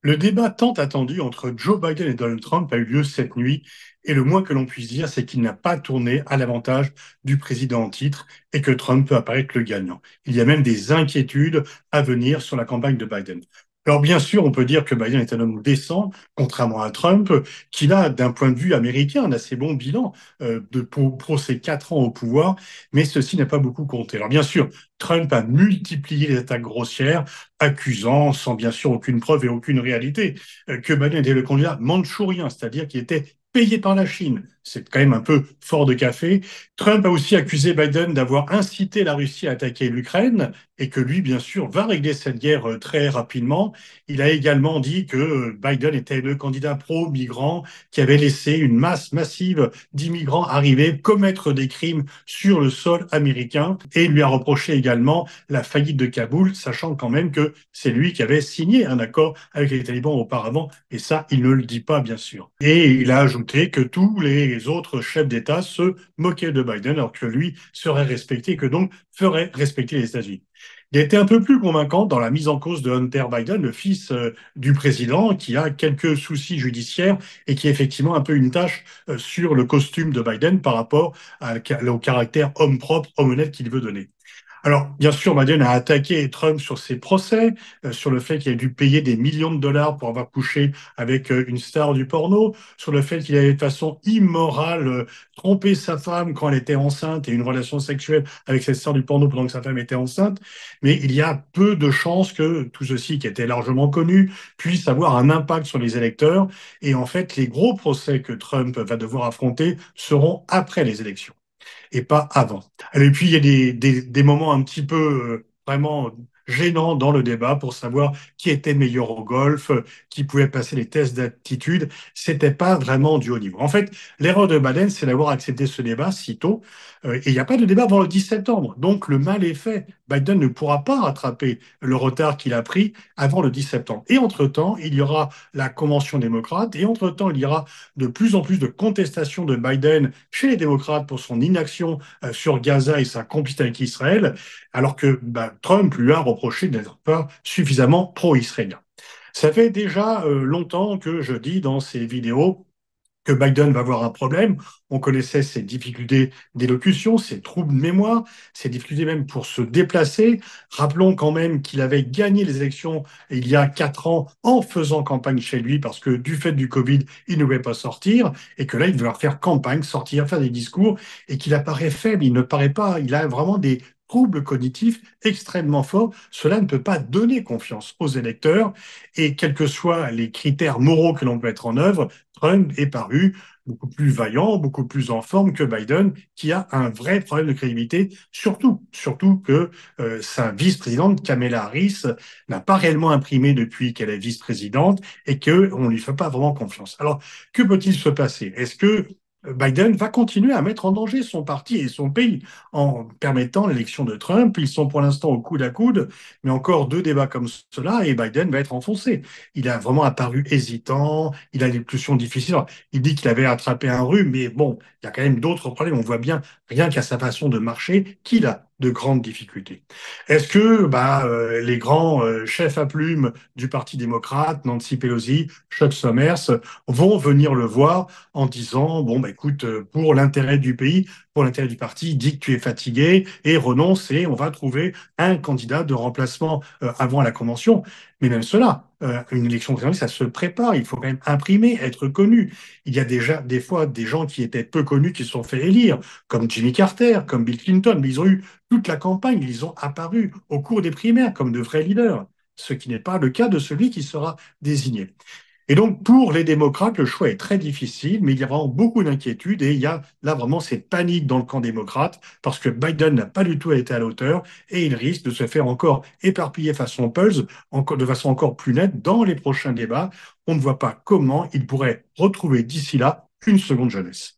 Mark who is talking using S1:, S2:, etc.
S1: Le débat tant attendu entre Joe Biden et Donald Trump a eu lieu cette nuit et le moins que l'on puisse dire, c'est qu'il n'a pas tourné à l'avantage du président en titre et que Trump peut apparaître le gagnant. Il y a même des inquiétudes à venir sur la campagne de Biden. Alors bien sûr, on peut dire que Biden est un homme décent, contrairement à Trump, qui a, d'un point de vue américain, un assez bon bilan euh, de, pour, ses quatre ans au pouvoir, mais ceci n'a pas beaucoup compté. Alors bien sûr, Trump a multiplié les attaques grossières, accusant, sans bien sûr aucune preuve et aucune réalité, euh, que Biden était le candidat manchourien, c'est-à-dire qu'il était payé par la Chine, c'est quand même un peu fort de café. Trump a aussi accusé Biden d'avoir incité la Russie à attaquer l'Ukraine et que lui, bien sûr, va régler cette guerre euh, très rapidement. Il a également dit que euh, Biden était le candidat pro-migrant qui avait laissé une masse massive d'immigrants arriver, commettre des crimes sur le sol américain et lui a reproché également la faillite de Kaboul, sachant quand même que c'est lui qui avait signé un accord avec les talibans auparavant et ça, il ne le dit pas, bien sûr. Et il a ajouté que tous les les autres chefs d'État se moquaient de Biden alors que lui serait respecté et que donc ferait respecter les États-Unis. Il était un peu plus convaincant dans la mise en cause de Hunter Biden, le fils euh, du président, qui a quelques soucis judiciaires et qui est effectivement un peu une tâche euh, sur le costume de Biden par rapport au caractère homme propre, homme honnête qu'il veut donner. Alors, bien sûr, Madeleine a attaqué Trump sur ses procès, euh, sur le fait qu'il a dû payer des millions de dollars pour avoir couché avec euh, une star du porno, sur le fait qu'il avait de façon immorale euh, trompé sa femme quand elle était enceinte et une relation sexuelle avec cette star du porno pendant que sa femme était enceinte. Mais il y a peu de chances que tout ceci, qui était largement connu, puisse avoir un impact sur les électeurs. Et en fait, les gros procès que Trump va devoir affronter seront après les élections et pas avant. Et puis il y a des, moments un petit peu euh, vraiment gênant dans le débat pour savoir qui était meilleur au golf, euh, qui pouvait passer les tests d'aptitude. C'était pas vraiment du haut niveau. En fait, l'erreur de Biden, c'est d'avoir accepté ce débat si tôt. Euh, et il n'y a pas de débat avant le 10 septembre. Donc, le mal est fait. Biden ne pourra pas rattraper le retard qu'il a pris avant le 10 septembre. Et entre-temps, il y aura la convention démocrate. Et entre-temps, il y aura de plus en plus de contestations de Biden chez les démocrates pour son inaction euh, sur Gaza et sa complicité avec Israël. Alors que bah, Trump, lui, a reprocher d'être pas suffisamment pro-israélien. Ça fait déjà euh, longtemps que je dis dans ces vidéos que Biden va avoir un problème. On connaissait ses difficultés d'élocution, ses troubles de mémoire, ses difficultés même pour se déplacer. Rappelons quand même qu'il avait gagné les élections il y a quatre ans en faisant campagne chez lui parce que du fait du Covid, il ne pouvait pas sortir et que là, il veut leur faire campagne, sortir, faire des discours et qu'il apparaît faible. Il ne paraît pas, il a vraiment des troubles cognitifs extrêmement forts. Cela ne peut pas donner confiance aux électeurs. Et quels que soient les critères moraux que l'on peut mettre en œuvre, Trump est paru beaucoup plus vaillant, beaucoup plus en forme que Biden, qui a un vrai problème de crédibilité, surtout, surtout que euh, sa vice-présidente Kamala Harris n'a pas réellement imprimé depuis qu'elle est vice-présidente et qu'on ne lui fait pas vraiment confiance. Alors, que peut-il se passer Est-ce que Biden va continuer à mettre en danger son parti et son pays en permettant l'élection de Trump. Ils sont pour l'instant au coude à coude, mais encore deux débats comme cela et Biden va être enfoncé. Il a vraiment apparu hésitant, il a des pulsions difficiles. Il dit qu'il avait attrapé un rhume, mais bon, il y a quand même d'autres problèmes. On voit bien, rien qu'à sa façon de marcher, qu'il a de grandes difficultés. Est-ce que bah, euh, les grands euh, chefs à plumes du Parti démocrate, Nancy Pelosi, Chuck Sommers, vont venir le voir en disant, bon, bah, écoute, euh, pour l'intérêt du pays, l'intérêt du parti, dit que tu es fatigué et renonce et on va trouver un candidat de remplacement euh, avant la convention. Mais même cela, euh, une élection présidentielle, ça se prépare. Il faut quand même imprimer, être connu. Il y a déjà des fois des gens qui étaient peu connus qui se sont fait élire, comme Jimmy Carter, comme Bill Clinton. Mais ils ont eu toute la campagne. Ils ont apparu au cours des primaires comme de vrais leaders, ce qui n'est pas le cas de celui qui sera désigné. Et donc, pour les démocrates, le choix est très difficile, mais il y a vraiment beaucoup d'inquiétudes et il y a là vraiment cette panique dans le camp démocrate parce que Biden n'a pas du tout été à l'auteur, et il risque de se faire encore éparpiller façon Pulse, de façon encore plus nette dans les prochains débats. On ne voit pas comment il pourrait retrouver d'ici là une seconde jeunesse.